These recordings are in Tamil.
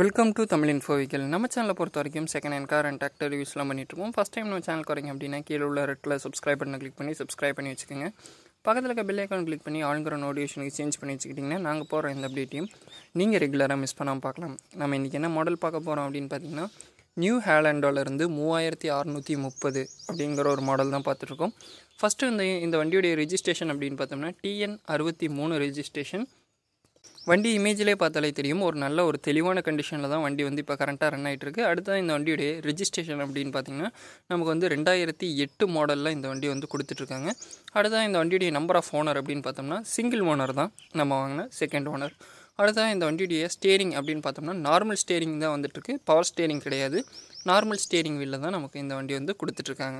வெல்கம் டு தமிழ் வீக்கல் நம்ம சேனலை பொறுத்த வரைக்கும் second hand car and doctor யூஸ்லாம் பண்ணிட்டுருக்கோம் ஃபஸ்ட் டைம் நம்ம சேனல் குறைங்க அப்படின்னா கீழே உள்ள ரெட்டில் சப்ஸ்கிரைப் பண்ண கிளிக் பண்ணி சப்ஸ்கிரைப் பண்ணி வச்சுக்கோங்க பக்கத்தில் இருக்க பில் அக்கௌண்ட் கிளிக் பண்ணி ஆளுங்கிற நோட்டிஃபிகேஷனுக்கு சேஞ்ச் பண்ணி வச்சுக்கிட்டிங்கன்னா நாங்கள் போகிற இந்த அப்டேட்டையும் நீங்கள் ரெகுலராக மிஸ் பண்ணாமல் பார்க்கலாம் நம்ம இன்றைக்கி என்ன மாடல் பார்க்க போகிறோம் அப்படின்னு பார்த்தீங்கன்னா நியூ ஹேலண்டோலேருந்து மூவாயிரத்தி அறநூற்றி முப்பது அப்படிங்கிற ஒரு மாடல் தான் பார்த்துட்ருக்கோம் ஃபஸ்ட்டு இந்த இந்த வண்டியுடைய ரிஜிஸ்ட்ரேஷன் அப்படின்னு பார்த்தோம்னா டிஎன் அறுபத்தி மூணு ரிஜிஸ்ட்ரேஷன் வண்டி இமேஜ்லேயே பார்த்தாலே தெரியும் ஒரு நல்ல ஒரு தெளிவான கண்டிஷனில் தான் வண்டி வந்து இப்போ கரெண்ட்டாக ரன் ஆகிட்டு இருக்குது அடுத்ததான் இந்த வண்டியுடைய ரிஜிஸ்ட்ரேஷன் அப்படின்னு பார்த்தீங்கன்னா நமக்கு வந்து ரெண்டாயிரத்தி எட்டு மாடலில் இந்த வண்டி வந்து கொடுத்துட்ருக்காங்க அடுத்ததான் இந்த வண்டியுடைய நம்பர் ஆஃப் ஓனர் அப்படின்னு பார்த்தோம்னா சிங்கிள் ஓனர் தான் நம்ம வாங்கின செகண்ட் ஓனர் அடுத்ததான் இந்த வண்டியுடைய ஸ்டேரிங் அப்படின்னு பார்த்தோம்னா நார்மல் ஸ்டேரிங் தான் வந்துட்டுருக்கு பவர் ஸ்டேரிங் கிடையாது நார்மல் ஸ்டேரிங் வீலில் தான் நமக்கு இந்த வண்டி வந்து கொடுத்துட்ருக்காங்க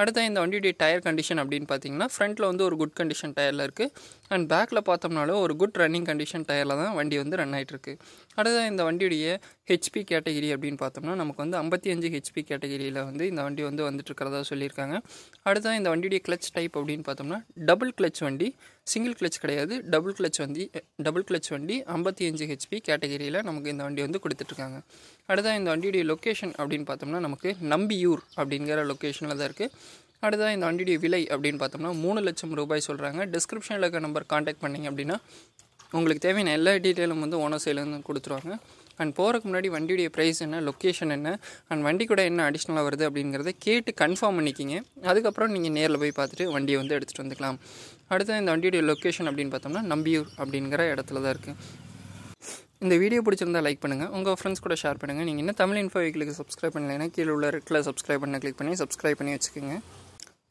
அடுத்த இந்த வண்டியுடைய டயர் கண்டிஷன் அப்படின்னு பார்த்தீங்கன்னா ஃப்ரண்ட்டில் வந்து ஒரு குட் கண்டிஷன் டயரில் இருக்குது அண்ட் பேக்கில் பார்த்தோம்னாலும் ஒரு குட் ரன்னிங் கண்டிஷன் டயரில் தான் வண்டி வந்து ரன் ஆகிட்டுருக்கு அடுத்த இந்த வண்டியுடைய ஹெச்பி கேட்டகிரி அப்படின்னு பார்த்தோம்னா நமக்கு வந்து ஐம்பத்தி அஞ்சு ஹெச்பி கேட்டகிரியில் வந்து இந்த வண்டி வந்து வந்துட்டுருக்கிறதா சொல்லியிருக்காங்க அடுத்ததான் இந்த வண்டியுடைய கிளச் டைப் அப்படின்னு பார்த்தோம்னா டபுள் கிளச் வண்டி சிங்கிள் கிளச் கிடையாது டபுள் கிளச் வண்டி டபுள் கிளச் வண்டி ஐம்பத்தி அஞ்சு ஹெச்பி கேட்டகிரியில் நமக்கு இந்த வண்டி வந்து கொடுத்துட்ருக்காங்க அடுத்ததான் இந்த வண்டியுடைய லொக்கேஷன் அப்படின்னு பார்த்தோம்னா நமக்கு நம்பியூர் அப்படிங்கிற லொக்கேஷனில் தான் இருக்குது அடுத்ததாக இந்த வண்டியுடைய விலை அப்படின்னு பார்த்தோம்னா மூணு லட்சம் ரூபாய் சொல்கிறாங்க டிஸ்கிரிப்ஷனில் இருக்க நம்பர் காண்டாக்ட் பண்ணிங்க அப்படின்னா உங்களுக்கு தேவையான எல்லா டீட்டெயிலும் வந்து ஓனர் சைலேருந்து கொடுத்துருவாங்க அண்ட் போகிறதுக்கு முன்னாடி வண்டியுடைய ப்ரைஸ் என்ன லொக்கேஷன் என்ன அண்ட் வண்டி கூட என்ன அடிஷ்னலாக வருது அப்படிங்கிறத கேட்டு கன்ஃபார்ம் பண்ணிக்கிங்க அதுக்கப்புறம் நீங்கள் நேரில் போய் பார்த்துட்டு வண்டியை வந்து எடுத்துகிட்டு வந்துக்கலாம் அடுத்து இந்த வண்டியுடைய லொக்கேஷன் அப்படின்னு பார்த்தோம்னா நம்பியூர் அப்படிங்கிற இடத்துல தான் இருக்குது இந்த வீடியோ பிடிச்சிருந்தா லைக் பண்ணுங்கள் உங்கள் ஃப்ரெண்ட்ஸ் கூட ஷேர் பண்ணுங்கள் நீங்கள் என்ன தமிழ் இன்ஃபோ வீக்கிலுக்கு சப்ஸ்கிரைப் பண்ணலைன்னா கீழே உள்ள ரெட்டில் சப்ஸ்கிரைப் பண்ண கிளிக் பண்ணி சப்ஸ்கிரைப் பண்ணி வச்சுக்கோங்க